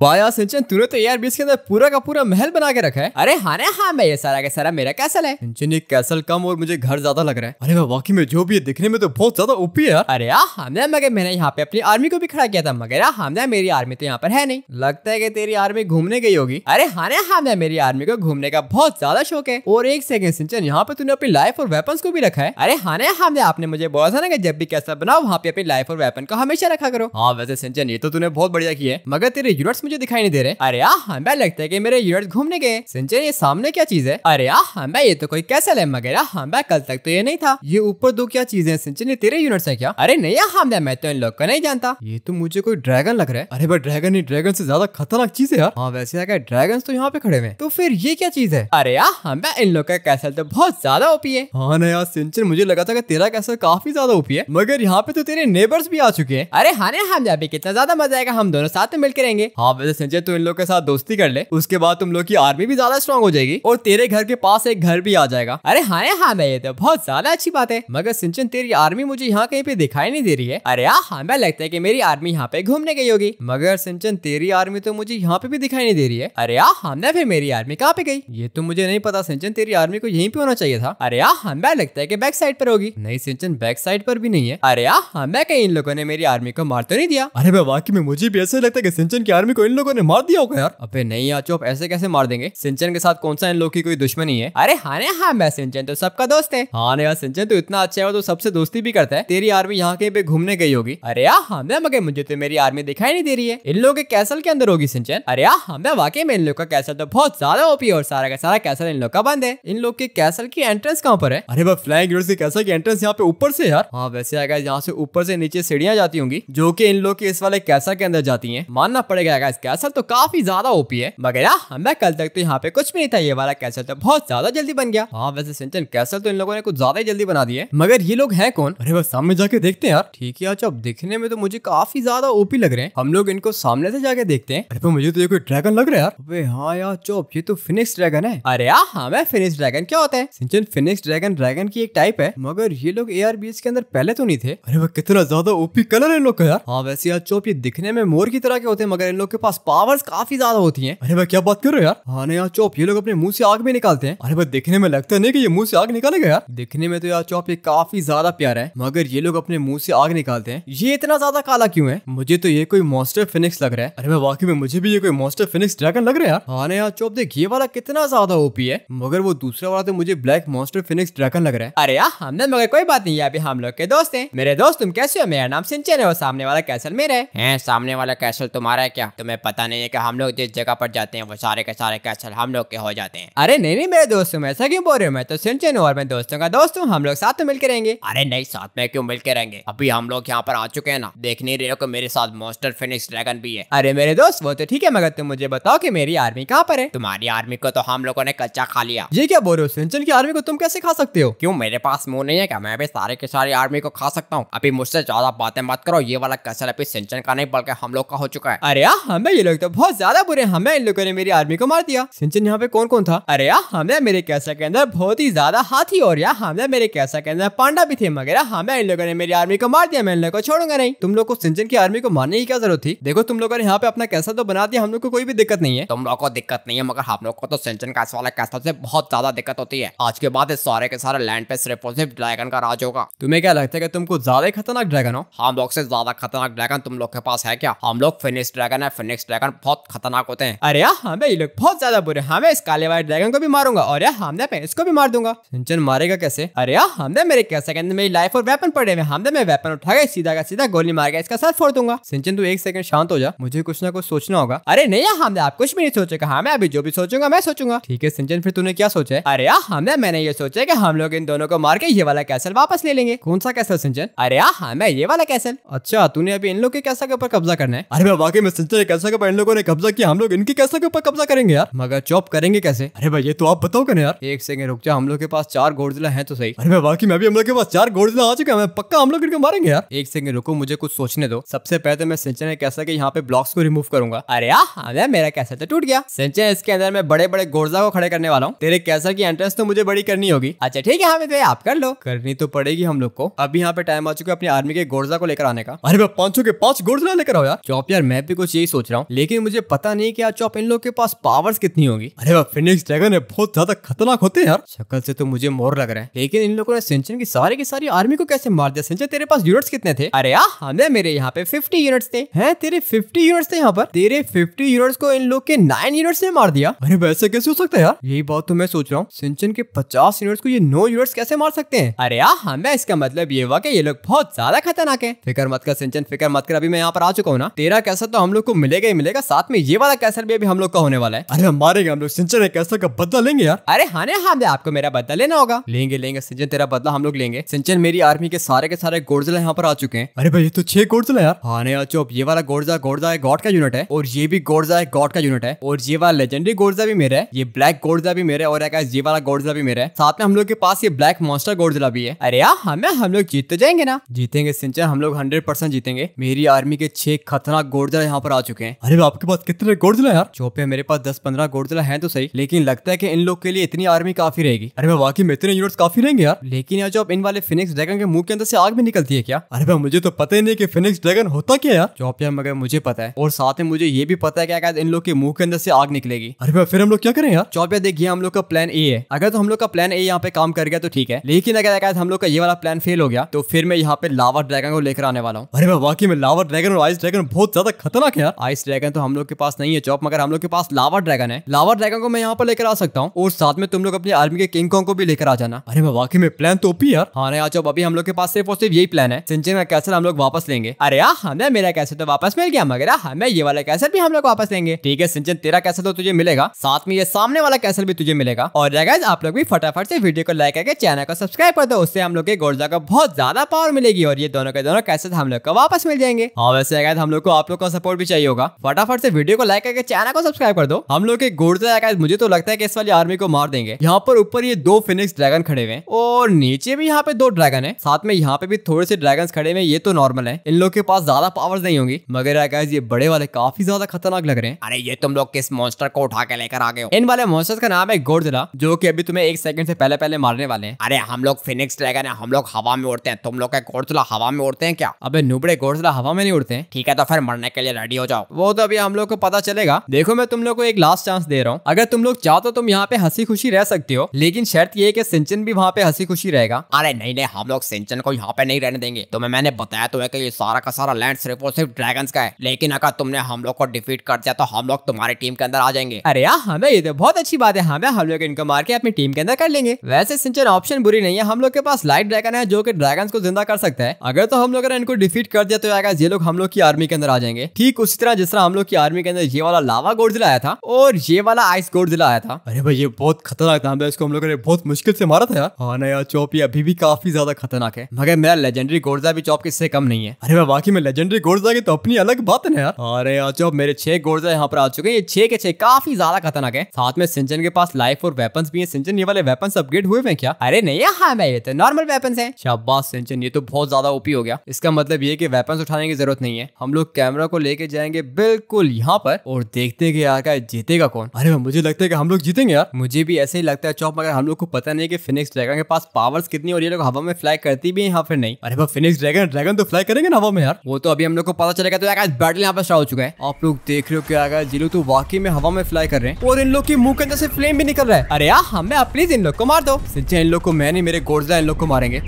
बाया सिंचन तूने तो यार बीस के अंदर पूरा का पूरा महल बना के रखा है अरे हाँ ना हाँ मैं ये सारा का सारा मेरा कैसल है सिंचन ये कैसल कम और मुझे घर ज्यादा लग रहा है अरे वाकई में जो भी है दिखने में तो बहुत ज्यादा ओपी है अरे यार हमने मगर मैंने यहाँ पे अपनी आर्मी को भी खड़ा किया था मगर हमने मेरी आर्मी तो यहाँ पर है नहीं लगता है की तेरी आर्मी घूमने गई होगी अरे हाँ ना हमने हाँ मेरी आर्मी को घूमने का बहुत ज्यादा शौक है और एक सेकंड सिंचन यहाँ पे तूने अपनी लाइफ और वेपन को भी रखा है अरे हाँ ना हमने हाँ आपने मुझे बोला था ना कि जब भी कैसा बनाओ वहाँ पे अपनी लाइफ और वेपन को हमेशा रखा करो हाँ वैसे सिंचन ये तो तूने बहुत बढ़िया की है मगर तेरे यूनिट्स मुझे दिखाई नहीं दे रहे अरे आह मैं लगता है कि मेरे यूनिट घूमने गए सिंचन ये सामने क्या चीज है अरे आह मैं ये तो कोई कैसल है मगर आह मैं कल तक तो ये नहीं था ये ऊपर दो क्या चीज है सिंचन ये तेरे यूनिट है क्या अरे नहीं आह मैं मैं तो इन लोग का नहीं जानता ये तो मुझे कोई ड्रैगन लग रहा है अरे भाई ड्रैगन ही ड्रैगन से ज्यादा खतरनाक चीज है यार हाँ वैसे अगर ड्रैगन तो यहाँ पे खड़े हुए तो फिर ये क्या चीज है अरे आह मैं इन लोग का कैसल तो बहुत ज्यादा ओपी है हाँ ना यार सिंचन मुझे लगा था कि तेरा कैसल काफी ज्यादा ओपी है मगर यहाँ पे तो तेरे नेबर्स भी आ चुके हैं अरे हाँ ना हम भी कितना ज्यादा मजा आएगा हम दोनों साथ में मिलकर रहेंगे हाँ आप वैसे संजय तो इन लोग के साथ दोस्ती कर ले उसके बाद तुम लोग की आर्मी भी ज्यादा स्ट्रॉन्ग हो जाएगी और तेरे घर के पास एक घर भी आ जाएगा अरे हाँ हाँ मैं ये तो बहुत ज्यादा अच्छी बात है मगर सिंचन तेरी आर्मी मुझे यहाँ कहीं पे दिखाई नहीं दे रही है अरे यार हमें हाँ, लगता है की मेरी आर्मी यहाँ पे घूमने गई होगी मगर सिंचन तेरी आर्मी तो मुझे यहाँ पे भी दिखाई नहीं दे रही है अरे यार हमने हाँ, फिर मेरी आर्मी कहाँ पे गई ये तो मुझे नहीं पता सिंचन तेरी आर्मी को यहीं पे होना चाहिए था अरे यार हमें हाँ, लगता है की बैक साइड पर होगी नहीं सिंचन बैक साइड पर भी नहीं है अरे यार हमें कहीं इन लोगों ने मेरी आर्मी को मार तो नहीं दिया अरे वाकई में मुझे भी ऐसा लगता है की सिंचन की आर्मी को इन लोगों ने मार दिया होगा यार अबे नहीं याचोप ऐसे कैसे मार देंगे सिंचन के साथ कौन सा इन लोग की कोई दुश्मनी है अरे हाँ हाँ मैं सिंचन तो सबका दोस्त है हाँ यार सिंचन तो इतना अच्छा है तो सबसे दोस्ती भी करता है तेरी आर्मी यहाँ कहीं पे घूमने गई होगी अरे यार हाँ मगे मुझे तो मेरी आर्मी दिखाई नहीं दे रही है इन लोग के कैसल के अंदर होगी सिंचन अरे यार हाँ वाकई में इन लोग का कैसल तो बहुत ज्यादा ओपी और सारा का सारा कैसल इन लोग का बंद है इन लोग के कैसल की एंट्रेंस कहाँ पर है अरे भाई फ्लाइंग कैसल की एंट्रेंस यहाँ पे ऊपर से यार हाँ वैसे आएगा यहाँ से ऊपर से नीचे सीढ़ियाँ जाती होंगी जो की इन लोग के इस वाले कैसल के अंदर जाती है मानना पड़ेगा इसका कैसल तो काफी ज्यादा ओपी है मगर यार हमें कल तक तो यहाँ पे कुछ भी नहीं था ये वाला कैसल तो बहुत ज्यादा जल्दी बन गया हाँ वैसे सिंचन कैसल तो इन लोगों ने कुछ ज्यादा ही जल्दी बना है मगर ये लोग हैं कौन अरे बस सामने जाके देखते हैं यार ठीक है अच्छा दिखने में तो मुझे काफी ज्यादा ओपी लग रहे हैं हम लोग इनको सामने से जाके देखते हैं अरे मुझे तो ये कोई ड्रैगन लग रहा है यार हाँ यार चौप ये तो फिनिक्स ड्रैगन है अरे यार हमें फिनिक्स ड्रैगन क्या होता है सिंचन फिनिक्स ड्रैगन ड्रैगन की एक टाइप है मगर ये लोग ए के अंदर पहले तो नहीं थे अरे वो कितना ज्यादा ओपी कलर है इन लोग का यार हाँ वैसे यार चौप ये दिखने में मोर की तरह के होते हैं मगर इन लोग के पास पावर्स काफी ज्यादा होती हैं अरे भाई क्या बात कर रहे हो यार हाँ यार चौप ये लोग अपने मुंह से आग भी निकालते हैं अरे भाई देखने में लगता नहीं की ये मुंह से आग निकालेगा यार देखने में तो यार चौप ये काफी ज्यादा प्यार है मगर ये लोग अपने मुंह से आग निकालते हैं ये इतना ज्यादा काला क्यूँ है मुझे तो ये कोई मॉस्टर फिनिक्स लग रहा है अरे भाई वाकई में मुझे भी ये कोई मॉस्टर फिनिक्स ड्रैगन लग रहा है यार हाँ यार चौप देख ये वाला कितना ज्यादा ओपी है मगर वो दूसरा वाला तो मुझे ब्लैक मॉस्टर फिनिक्स ड्रैगन लग रहा है अरे यार हमने मगर कोई बात नहीं अभी हम लोग के दोस्त है मेरे दोस्त तुम कैसे हो मेरा नाम सिंचन है वो सामने वाला कैसल मेरे है सामने वाला कैसल तुम्हारा है क्या तुम्हें तो हमें पता नहीं है कि हम लोग जिस जगह पर जाते हैं वो सारे के सारे कैसल हम लोग के हो जाते हैं अरे नहीं नहीं मेरे दोस्तों में ऐसा क्यों बोल रहे हो मैं तो सिंचन और मैं दोस्तों का दोस्त हूँ हम लोग साथ में मिलकर रहेंगे अरे नहीं साथ में क्यों मिलकर रहेंगे अभी हम लोग यहाँ पर आ चुके हैं ना देख नहीं रहे हो कि मेरे साथ मोस्टर फिनिक्स ड्रैगन भी है अरे मेरे दोस्त वो तो ठीक है मगर तुम मुझे बताओ की मेरी आर्मी कहाँ पर है तुम्हारी आर्मी को तो हम लोगों ने कच्चा खा लिया ये क्या बोल रहे हो सिंचन की आर्मी को तुम कैसे खा सकते हो क्यूँ मेरे पास मुँह नहीं है क्या मैं भी सारे के सारे आर्मी को खा सकता हूँ अभी मुझसे ज्यादा बातें मत करो ये वाला कसल अभी सिंचन का नहीं बल्कि हम लोग का हो चुका है अरे हम हमें ये लोग तो बहुत ज्यादा बुरे हमें इन लोगों ने मेरी आर्मी को मार दिया सिंचन यहाँ पे कौन कौन था अरे यार हमें मेरे कैसा के अंदर बहुत ही ज्यादा हाथी और यार हमें मेरे कैसा के अंदर पांडा भी थे मगर हमें इन लोगों ने मेरी आर्मी को मार दिया मैं इन लोगों को छोड़ूंगा नहीं तुम लोग को सिंचन की आर्मी को मारने की क्या जरूरत थी देखो तुम लोगों ने यहाँ पे अपना कैसा तो बना दिया हम लोग को कोई भी दिक्कत नहीं है तुम लोग को दिक्कत नहीं है मगर हम लोग को तो सिंचन का वाला कैसा से बहुत ज्यादा दिक्कत होती है आज के बाद इस सारे के सारे लैंड पे सिर्फ और सिर्फ ड्रैगन का राज होगा तुम्हें क्या लगता है कि तुमको ज्यादा खतरनाक ड्रैगन हो हम लोग से ज्यादा खतरनाक ड्रैगन तुम लोग के पास है क्या हम लोग फिनिश ड्रैगन है नेक्स्ट ड्रैगन बहुत खतरनाक होते हैं अरे यार हमें हाँ ये लोग बहुत ज्यादा बुरे हमें हाँ, इस काले वाले ड्रैगन को भी मारूंगा और यार हमदे हाँ, में इसको भी मार दूंगा सिंचन मारेगा कैसे अरे यार हमदे मेरे क्या सेकंड मेरी लाइफ और वेपन पड़े हुए हमने मैं वेपन उठा गए सीधा का सीधा गोली मार गया इसका सर फोड़ दूंगा सिंचन तू एक सेकंड शांत हो जा मुझे कुछ ना कुछ सोचना होगा अरे नहीं यार हमने आप कुछ भी नहीं सोचेगा हाँ मैं अभी जो भी सोचूंगा मैं सोचूंगा ठीक है सिंचन फिर तूने क्या सोचा है अरे यार हमने मैंने ये सोचा की हम लोग इन दोनों को मार के ये वाला कैसल वापस ले लेंगे कौन सा कैसल सिंचन अरे यार हमें ये वाला कैसल अच्छा तूने अभी इन लोग के कैसा के ऊपर कब्जा करना है अरे वाकई में सिंचन एक कैसा के इन लोगों ने कब्जा किया हम लोग इनकी कैसा के ऊपर कब्जा करेंगे यार मगर चौप करेंगे कैसे अरे भाई ये तो आप बताओ ना यार एक सेकंड रुक जा हम लोग के पास चार गोरजिला है तो सही अरे भाई बाकी मैं भी हम लोग के पास चार गोरजिला आ चुका है पक्का हम लोग इनको मारेंगे यार एक सेकंड रुको मुझे कुछ सोचने दो सबसे पहले तो मैं सिंचन है कैसा की यहाँ पे ब्लॉक्स को रिमूव करूंगा अरे यार मेरा कैसा तो टूट गया सिंचन इसके अंदर मैं बड़े बड़े गोरजा को खड़े करने वाला हूँ तेरे कैसा की एंट्रेंस तो मुझे बड़ी करनी होगी अच्छा ठीक है हमें तो आप कर लो करनी तो पड़ेगी हम लोग को अभी यहाँ पे टाइम आ चुका है अपनी आर्मी के गोरजा को लेकर आने का अरे भाई पांचों के पांच गोरजा लेकर आओ यार चौप यार मैं भी कुछ यही सोच सोच रहा हूँ लेकिन मुझे पता नहीं की आज चौप इन लोग के पास पावर्स कितनी होगी अरे वह फिनिक्स ड्रैगन है बहुत ज्यादा खतरनाक होते हैं यार शक्ल से तो मुझे मोर लग रहा है लेकिन इन लोगों ने सिंचन की सारी की सारी आर्मी को कैसे मार दिया सिंचन तेरे पास यूनिट्स कितने थे अरे यार हमें मेरे यहाँ पे फिफ्टी यूनिट्स थे हैं तेरे फिफ्टी यूनिट्स थे यहाँ पर तेरे फिफ्टी यूनिट्स को इन लोग के नाइन यूनिट्स ने मार दिया अरे वैसे कैसे हो सकता है यार यही बात तो मैं सोच रहा हूँ सिंचन के पचास यूनिट्स को ये नौ यूनिट्स कैसे मार सकते हैं अरे यार हमें इसका मतलब ये हुआ की ये लोग बहुत ज्यादा खतरनाक है फिक्र मत कर सिंचन फिक्र मत कर अभी मैं यहाँ पर आ चुका हूँ ना तेरा कैसा तो हम लोग को मिले मिलेगा ही मिलेगा साथ में ये वाला कैसर भी अभी हम लोग का होने वाला है अरे हम मारेंगे हम लोग सिंचन कैसर का बदला लेंगे यार अरे हाँ हाँ आपको मेरा बदला लेना होगा लेंगे लेंगे सिंचन तेरा बदला हम लोग लेंगे सिंचन मेरी आर्मी के सारे के सारे गोर्जला यहाँ पर आ चुके हैं अरे भाई ये तो छह गोर्जला यार हाँ चुप ये वाला गोर्जा गोर्जा है गॉड का यूनिट है और ये भी गोर्जा है गॉड का यूनिट है और ये वाला लेजेंडरी गोर्जा भी मेरा है ये ब्लैक गोर्जा भी मेरा है और ये वाला गोर्जा भी मेरा है साथ में हम लोग के पास ये ब्लैक मॉन्स्टर गोर्जला भी है अरे यार हमें हाँ, हम लोग जीत तो जाएंगे ना जीतेंगे सिंचन हम लोग हंड्रेड जीतेंगे मेरी आर्मी के छह खतरनाक गोर्जा यहाँ पर आ चुके हैं चुके हैं अरे आपके पास कितने गोडजिला यार चौपे मेरे पास दस पंद्रह गोडजिला है तो सही लेकिन लगता है की इन लोग के लिए इतनी आर्मी काफी रहेगी अरे भाई वाकई में इतने यूनिट काफी रहेंगे यार लेकिन यार जो इन वाले फिनिक्स ड्रैगन के मुंह के अंदर से आग भी निकलती है क्या अरे भाई मुझे तो पता ही नहीं की फिनिक्स ड्रैगन होता क्या यार चौपिया मगर मुझे पता है और साथ में मुझे ये भी पता है क्या क्या इन लोग के मुंह के अंदर से आग निकलेगी अरे भाई फिर हम लोग क्या करें यार चौपिया देखिए हम लोग का प्लान ए है अगर तो हम लोग का प्लान ए यहाँ पे काम कर गया तो ठीक है लेकिन अगर अगर हम लोग का ये वाला प्लान फेल हो गया तो फिर मैं यहाँ पे लावा ड्रैगन को लेकर आने वाला हूँ अरे भाई वाकई में लावा ड्रैगन और आइस ड्रैगन बहुत ज्यादा खतरनाक है यार आइस ड्रैगन तो हम लोग के पास नहीं है चौप मगर हम लोग के पास लावा ड्रैगन है लावा ड्रैगन को मैं यहाँ पर लेकर आ सकता हूँ और साथ में तुम लोग अपनी आर्मी के किंग कॉन्ग को भी लेकर आ जाना अरे वाकई में प्लान तो भी यार हाँ यार चौप अभी हम लोग के पास सिर्फ और सिर्फ यही प्लान है सिंचन का कैसे हम लोग वापस लेंगे अरे यार हमें हाँ मेरा कैसे तो वापस मिल गया मगर हमें ये वाला कैसे भी हम लोग वापस लेंगे ठीक है सिंचन तेरा कैसे तो तुझे मिलेगा साथ में ये सामने वाला कैसे भी तुझे मिलेगा और आप लोग भी फटाफट से वीडियो को लाइक करके चैनल को सब्सक्राइब कर दो उससे हम लोग के गोर्जा का बहुत ज्यादा पावर मिलेगी और ये दोनों के दोनों कैसे हम लोग को वापस मिल जाएंगे हाँ वैसे हम लोग को आप लोग का सपोर्ट भी चाहिए होगा होगा फटाफट से वीडियो को लाइक करके चैनल को सब्सक्राइब कर दो हम लोग के घुड़ते मुझे तो लगता है कि इस वाली आर्मी को मार देंगे यहाँ पर ऊपर ये दो फिनिक्स ड्रैगन खड़े हुए और नीचे भी यहाँ पे दो ड्रैगन है साथ में यहाँ पे भी थोड़े से ड्रैगन खड़े हुए ये तो नॉर्मल है इन लोग के पास ज्यादा पावर नहीं होंगी मगर ये बड़े वाले काफी ज्यादा खतरनाक लग रहे हैं अरे ये तुम लोग किस मॉन्स्टर को उठा के लेकर आ गए इन वाले मॉन्स्टर का नाम है गोडला जो की अभी तुम्हें एक सेकंड से पहले पहले मारने वाले हैं अरे हम लोग फिनिक्स ड्रैगन है हम लोग हवा में उड़ते हैं तुम लोग का गोडजिला हवा में उड़ते हैं क्या अबे नुबड़े गोडजिला हवा में नहीं उड़ते हैं ठीक है तो फिर मरने के लिए रेडी हो जाओ वो तो अभी हम लोग को पता चलेगा देखो मैं तुम लोग को एक लास्ट चांस दे रहा हूँ अगर तुम लोग चाहो तो तुम यहाँ पे हंसी खुशी रह सकते हो लेकिन शर्त ये कि सिंचन भी वहाँ पे हंसी खुशी रहेगा अरे नहीं नहीं हम लोग सिंचन को यहाँ पे नहीं रहने देंगे तुम्हें मैंने बताया तो है कि ये सारा का सारा लैंड सिर्फ और सिर्फ ड्रैगन का है लेकिन अगर तुमने हम लोग को डिफीट कर दिया तो हम लोग तुम्हारी टीम के अंदर आ जाएंगे अरे यार हमें हाँ ये तो बहुत अच्छी बात है हमें हाँ हम लोग इनको मार के अपनी टीम के अंदर कर लेंगे वैसे सिंचन ऑप्शन बुरी नहीं है हम लोग के पास लाइट ड्रैगन है जो की ड्रैगन को जिंदा कर सकता है अगर तो हम लोग इनको डिफीट कर दिया तो ये लोग हम लोग की आर्मी के अंदर आ जाएंगे ठीक उसी तरह जिस तरह हम लोग की आर्मी के अंदर ये वाला लावा गोड आया था और ये वाला आइस गोड आया था अरे भाई ये बहुत खतरनाक नाम है इसको हम लोगों ने बहुत मुश्किल से मारा था यार हाँ ना यार चौपी अभी भी काफी ज्यादा खतरनाक है मगर मेरा लेजेंडरी गोर्जा भी चौप इससे कम नहीं है अरे भाई बाकी में लेजेंडरी गोर्जा की तो अपनी अलग बात है यार अरे हाँ यार चौप मेरे छह गोर्जा यहाँ पर आ चुके हैं ये छह के छह काफी ज्यादा खतरनाक है साथ में सिंचन के पास लाइफ और वेपन भी है सिंचन ये वाले वेपन अपग्रेड हुए हैं क्या अरे नहीं हाँ मैं ये तो नॉर्मल वेपन है शाबाश सिंचन ये तो बहुत ज्यादा ओपी हो गया इसका मतलब ये की वेपन उठाने की जरूरत नहीं है हम लोग कैमरा को लेके जाएंगे बिल्कुल यहाँ पर और देखते कि यार का जीतेगा कौन अरे मुझे लगता है कि हम लोग जीतेंगे यार मुझे भी ऐसे ही लगता है चौप मगर हम लोग को पता नहीं कि फिनिक्स ड्रैगन के पास पावर्स कितनी और ये लोग हवा में फ्लाई करती भी है यहाँ फिर नहीं अरे फिनिक्स ड्रैगन ड्रैगन तो फ्लाई करेंगे ना हवा में यार वो तो अभी हम लोग को पता चलेगा तो यार बैटल यहाँ पर स्टार्ट हो चुका है आप लोग देख रहे हो क्या आगे जिलो तो वाकई में हवा में फ्लाई कर रहे हैं और इन लोग के मुंह के अंदर से फ्लेम भी निकल रहा है अरे यार हमें प्लीज इन लोग को मार दो सिंचा इन लोग को मैंने मेरे गोर्जा इन लोग को मारेंगे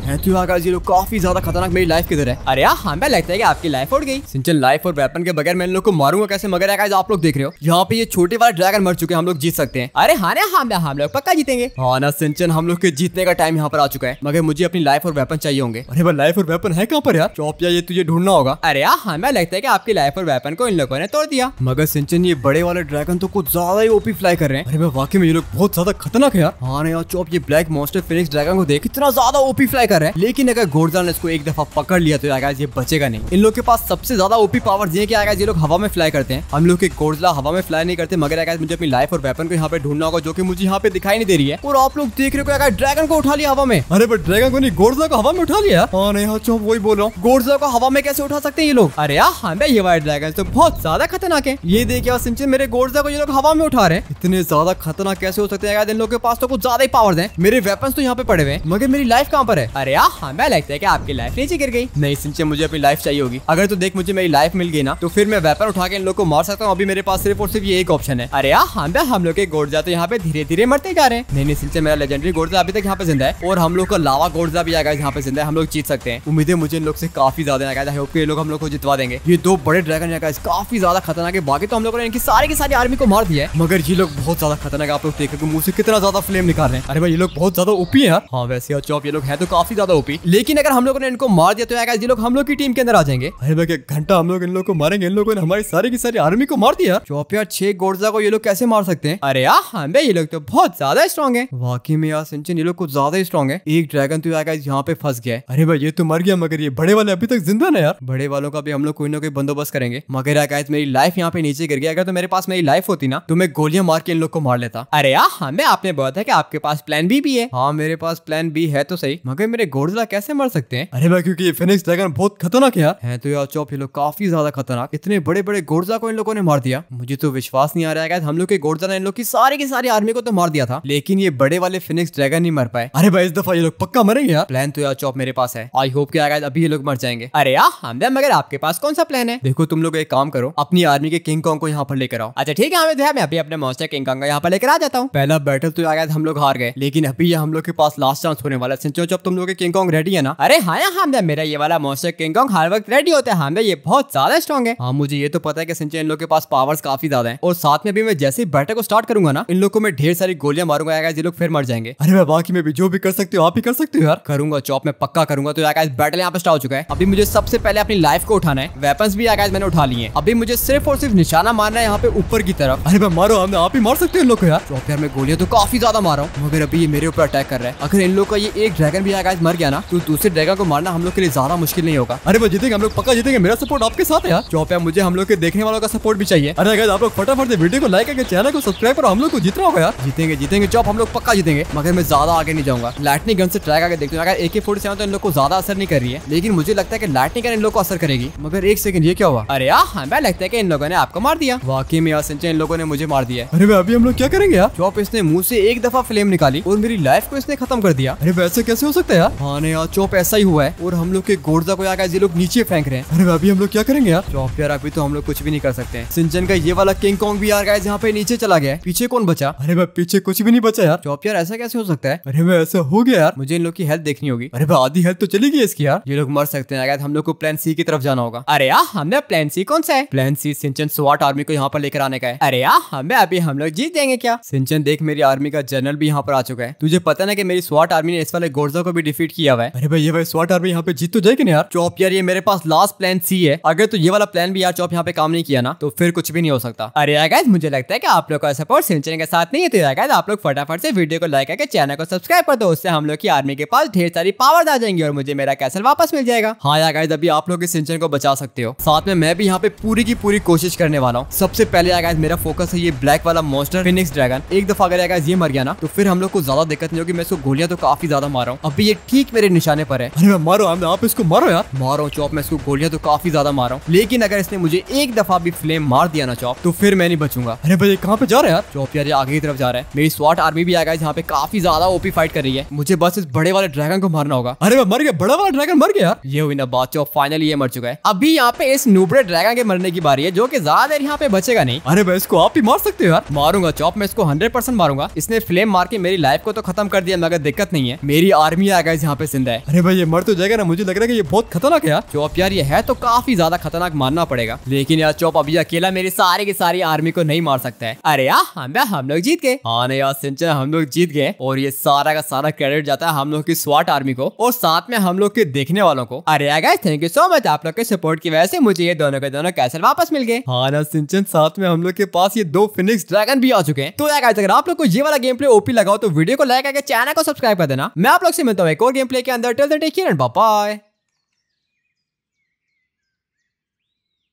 काफी ज्यादा खतरनाक मेरी लाइफ किधर है अरे यार हमें लगता है कि आपकी लाइफ उड़ गई सिंचन लाइफ और वेपन के बगैर मैं इन लोग को मारूंगा कैसे मगर है आप लोग देख रहे हो यहाँ पे ये छोटे वाला ड्रैगन मर चुके हैं हम लोग जीत सकते हैं अरे हाँ हम हम लोग पक्का जीतेंगे हाँ ना सिंचन हम लोग के जीतने का टाइम यहाँ पर आ चुका है मगर मुझे अपनी लाइफ और वेपन चाहिए होंगे अरे लाइफ और वेपन है कहाँ पर यार चौपिया ये तुझे ढूंढना होगा अरे यार हमें हाँ, लगता है की आपकी लाइफ और वेपन को इन लोगों ने तोड़ दिया मगर सिंचन ये बड़े वाले ड्रैगन तो कुछ ज्यादा ही ओपी फ्लाई कर रहे हैं अरे भाई वाकई में ये लोग बहुत ज्यादा खतरनाक है यार हाँ यार चौप ये ब्लैक मॉन्स्टर फिनिक्स ड्रैगन को देख कितना ज्यादा ओपी फ्लाई कर रहे हैं लेकिन अगर गोर्जा ने इसको एक दफा पकड़ लिया तो ये बचेगा नहीं इन लोग के पास सबसे ज्यादा ओपी पावर दिए कि ये लोग हवा हवा में फ्लाई करते हैं हम लोग के कोर्जला हवा में फ्लाई नहीं करते मगर मुझे अपनी लाइफ और वेपन को यहाँ पे ढूंढना होगा जो की मुझे यहाँ पे दिखाई नहीं दे रही है और आप लोग देख रहे हो ड्रैगन को उठा लिया हवा में अरे बट ड्रैगन को नहीं गोर्जा को हवा में उठा लिया हाँ नहीं हाँ, वही बोल रहा हूँ गोर्जा को हवा में कैसे उठा सकते हैं ये लोग अरे यार हाँ, ये वाइट ड्रैगन तो बहुत ज्यादा खतरनाक है ये देखिए मेरे गोर्जा को ये लोग हवा में उठा रहे हैं इतने ज्यादा खतरनाक कैसे हो सकते हैं इन लोग के पास तो कुछ ज्यादा ही पावर है मेरे वेपन तो यहाँ पे पड़े हुए मगर मेरी लाइफ कहाँ पर है अरे हाँ हमें लगता है की आपकी लाइफ नीचे गिर गई नहीं सिंचे मुझे अपनी लाइफ चाहिए होगी अगर तो देख मुझे मेरी लाइफ मिल गई ना तो फिर मैं वेपन पत्थर उठा के इन लोग को मार सकता हूँ अभी मेरे पास सिर्फ और सिर्फ ये एक ऑप्शन है अरे यार हम हम लोग के गोर्जा तो यहाँ पे धीरे धीरे मरते जा रहे हैं नहीं नहीं सिलसिले मेरा लेजेंडरी गोर्जा अभी तक यहाँ पे जिंदा है और हम लोग का लावा गोर्जा भी आएगा यहाँ पे जिंदा है हम लोग जीत सकते हैं उम्मीद है मुझे इन लोग से काफी ज्यादा आएगा आई होप ये लोग हम लोग को जितवा देंगे ये दो बड़े ड्रैगन है काफी ज्यादा खतरनाक है बाकी तो हम लोग ने इनकी सारी की सारी आर्मी को मार दिया है मगर ये लोग बहुत ज्यादा खतरनाक आप लोग देखो मुंह से कितना ज्यादा फ्लेम निकाल रहे हैं अरे भाई ये लोग बहुत ज्यादा ओपी है हाँ वैसे यार चौप ये लोग है तो काफी ज्यादा ओपी लेकिन अगर हम लोगों ने इनको मार दिया तो ये लोग हम लोग की टीम के अंदर आ जाएंगे अरे भाई घंटा हम लोग इन लोग को मारेंगे इन लोगों ने हमारे भाई सारी की सारी आर्मी को मार दिया चौपिया छे गोर्जा को ये लोग कैसे मार सकते हैं अरे यार हमें हाँ, ये लोग तो बहुत ज्यादा स्ट्रॉन्ग है वाकई में यार सिंचन ये लोग कुछ ज्यादा स्ट्रॉन्ग है एक ड्रैगन तो यार यहाँ पे फंस गया अरे भाई ये तो मर गया मगर ये बड़े वाले अभी तक जिंदा ना यार बड़े वालों का भी हम लोग कोई ना कोई बंदोबस्त करेंगे मगर आगे मेरी लाइफ यहाँ पे नीचे गिर गया अगर तो मेरे पास मेरी लाइफ होती ना तो मैं गोलियां मार के इन लोग को मार लेता अरे यार हमें हाँ, आपने बोला था की आपके पास प्लान बी भी है हाँ मेरे पास प्लान बी है तो सही मगर मेरे गोर्जिला कैसे मर सकते हैं अरे भाई क्योंकि ये फिनिक्स ड्रैगन बहुत खतरनाक है तो यार चौप ये लोग काफी ज्यादा खतरनाक इतने बड़े बड़े गोर्जा को इन लोगों ने मार दिया मुझे तो विश्वास नहीं आ रहा है हम लोग के गोर्जा ने इन लोग की सारी की सारी आर्मी को तो मार दिया था लेकिन ये बड़े वाले फिनिक्स ड्रैगन नहीं मर पाए अरे भाई इस दफा ये लोग पक्का मरेंगे यार प्लान तो यार चौप मेरे पास है आई होप के आगाज अभी ये लोग मर जाएंगे अरे यार हमदा मगर आपके पास कौन सा प्लान है देखो तुम लोग एक काम करो अपनी आर्मी के किंग कॉन्ग को यहाँ पर लेकर आओ अच्छा ठीक है हमें मैं अभी अपने मोस्टर किंग कॉन्ग यहाँ पर लेकर आ जाता हूँ पहला बैटल तो आगाज हम लोग हार गए लेकिन अभी हम लोग के पास लास्ट चांस होने वाला है जब तुम लोग किंग कॉन्ग रेडी है ना अरे हाँ हमदा मेरा ये वाला मोस्टर किंग कॉन्ग हर वक्त रेडी होता है हमदा ये बहुत ज्यादा स्ट्रॉन्ग है हाँ मुझे ये तो तो पता है कि सिंचन इन लोग के पास पावर्स काफी ज्यादा है और साथ में अभी मैं जैसे ही बैठक को स्टार्ट करूंगा ना इन लोग को मैं ढेर सारी गोलियां मारूंगा ये लोग फिर मर जाएंगे अरे मैं बाकी में भी जो भी कर सकते हो आप ही कर सकते हो यार करूंगा चौप में पक्का करूंगा तो यार बैटल यहाँ पे स्टार्ट हो चुका है अभी मुझे सबसे पहले अपनी लाइफ को उठाना है वेपन भी यार मैंने उठा लिए अभी मुझे सिर्फ और सिर्फ निशाना मारना है यहाँ पे ऊपर की तरफ अरे मैं मारो हम आप ही मार सकते हो इन लोग को यार चॉप यार मैं गोलियां तो काफी ज्यादा मार रहा हूँ मगर अभी ये मेरे ऊपर अटैक कर रहा है अगर इन लोग का ये एक ड्रैगन भी यार मर गया ना तो दूसरे ड्रैगन को मारना हम लोग के लिए ज्यादा मुश्किल नहीं होगा अरे वो जीतेंगे हम लोग पक्का जीतेंगे मेरा सपोर्ट आपके साथ है यार चौप यार मुझे हम लोग लोग के देखने वालों का सपोर्ट भी चाहिए अरे अगर आप लोग फटाफट से वीडियो को लाइक करके चैनल को सब्सक्राइब करो हम लोग को जितना होगा जीतेंगे जीतेंगे चौप हम लोग पक्का जीतेंगे मगर मैं ज्यादा आगे नहीं जाऊंगा लाइटनिंग गन से ट्राई करके देखते हैं ए के फोर्टी सेवन तो इन लोग को ज्यादा असर नहीं कर रही है लेकिन मुझे लगता है की लाइटनिंग गन इन लोग को असर करेगी मगर एक सेकंड ये क्या हुआ अरे यार हमें हाँ, लगता है की इन लोगों ने आपको मार दिया वाकई में यार इन लोगों ने मुझे मार दिया अरे अभी हम लोग क्या करेंगे यार चौप इसने मुंह से एक दफा फ्लेम निकाली और मेरी लाइफ को इसने खत्म कर दिया अरे वैसे कैसे हो सकता है यार हाँ यार चौप ऐसा ही हुआ है और हम लोग के गोरजा को यार ये लोग नीचे फेंक रहे हैं अरे अभी हम लोग क्या करेंगे यार चौप यार अभी तो हम लोग कुछ भी नहीं कर सकते हैं सिंचन का ये वाला किंग कॉन्ग भी यार गाइस यहाँ पे नीचे चला गया है पीछे कौन बचा अरे भाई पीछे कुछ भी नहीं बचा यार चौप यार ऐसा कैसे हो सकता है अरे भाई ऐसा हो गया यार मुझे इन लोग की हेल्थ देखनी होगी अरे भाई आधी हेल्थ तो चली गई इसकी यार ये लोग मर सकते हैं गाइस हम लोग को प्लान सी की तरफ जाना होगा अरे यार हमें प्लान सी कौन सा है प्लान सी सिंचन स्वाट आर्मी को यहाँ पर लेकर आने का है अरे यार हमें अभी हम लोग जीत देंगे क्या सिंचन देख मेरी आर्मी का जनरल भी यहाँ पर आ चुका है तुझे पता ना की मेरी स्वाट आर्मी ने इस वाले गोर्जा को भी डिफीट किया हुआ है अरे भाई ये भाई स्वाट आर्मी यहाँ पे जीत तो जाएगी ना यार चौप यार ये मेरे पास लास्ट प्लान सी है अगर तो ये वाला प्लान भी यार चौप यहाँ पे काम नहीं किया ना तो फिर कुछ भी नहीं हो सकता अरे यार मुझे लगता है कि आप लोग का सपोर्ट सिंचन के साथ नहीं है तो यार आप लोग फटाफट से वीडियो को लाइक करके चैनल को सब्सक्राइब कर दो उससे हम लोग की आर्मी के पास ढेर सारी पावर आ जाएंगी और मुझे मेरा कैसल वापस मिल जाएगा हाँ यार गाइज अभी आप लोग इस सिंचन को बचा सकते हो साथ में मैं भी यहाँ पे पूरी की पूरी कोशिश करने वाला हूँ सबसे पहले यार गाइज मेरा फोकस है ये ब्लैक वाला मोस्टर फिनिक्स ड्रैगन एक दफा अगर यार ये मर गया ना तो फिर हम लोग को ज्यादा दिक्कत नहीं होगी मैं इसको गोलियां तो काफी ज्यादा मारा हूँ अभी ये ठीक मेरे निशाने पर है अरे मैं मारो आप इसको मारो यार मारो चौप मैं इसको गोलियां तो काफी ज्यादा मारा हूँ लेकिन अगर इसने मुझे एक दफा भी फ्लेम मार दिया ना चौप तो फिर मैं नहीं बचूंगा अरे भाई कहाँ पे जा रहे यार चौप यार आगे की तरफ जा रहा है मेरी स्वाट आर्मी भी आएगा जहाँ पे काफी ज्यादा ओपी फाइट कर रही है मुझे बस इस बड़े वाले ड्रैगन को मारना होगा अरे मर गया बड़ा वाला ड्रैगन मर गया ये हुई ना बात चौप फाइनली ये मर चुका है अभी यहाँ पे इस नूबड़े ड्रैगन के मरने की बारी है जो की ज्यादा देर यहाँ पे बचेगा नहीं अरे भाई इसको आप ही मार सकते हो यार मारूंगा चौप मैं इसको हंड्रेड मारूंगा इसने फ्लेम मार के मेरी लाइफ को तो खत्म कर दिया मगर दिक्कत नहीं है मेरी आर्मी आ गई यहाँ पे सिंधा है अरे भाई ये मर तो जाएगा ना मुझे लग रहा है ये बहुत खतरनाक है यार चौप यार ये है तो काफी ज्यादा खतरनाक मारना पड़ेगा लेकिन यार चौप अभी अकेला मेरी सारे की सारी आर्मी को नहीं मार सकता है अरे यार हम हम लोग जीत गए हाँ यार सिंचन हम लोग जीत गए और ये सारा का सारा क्रेडिट जाता है हम लोग की स्वाट आर्मी को और साथ में हम लोग के देखने वालों को अरे यार guys thank you so much आप लोग के सपोर्ट की वजह से मुझे ये दोनों के दोनों कैसे वापस मिल गए हाँ ना सिंचन साथ में हम लोग के पास ये दो फिनिक्स ड्रैगन भी आ चुके हैं तो यार गाइस अगर आप लोग को ये वाला गेम प्ले ओपी लगाओ तो वीडियो को लाइक करके चैनल को सब्सक्राइब कर देना मैं आप लोग से मिलता हूँ एक और गेम प्ले के अंदर टेल टेक बाय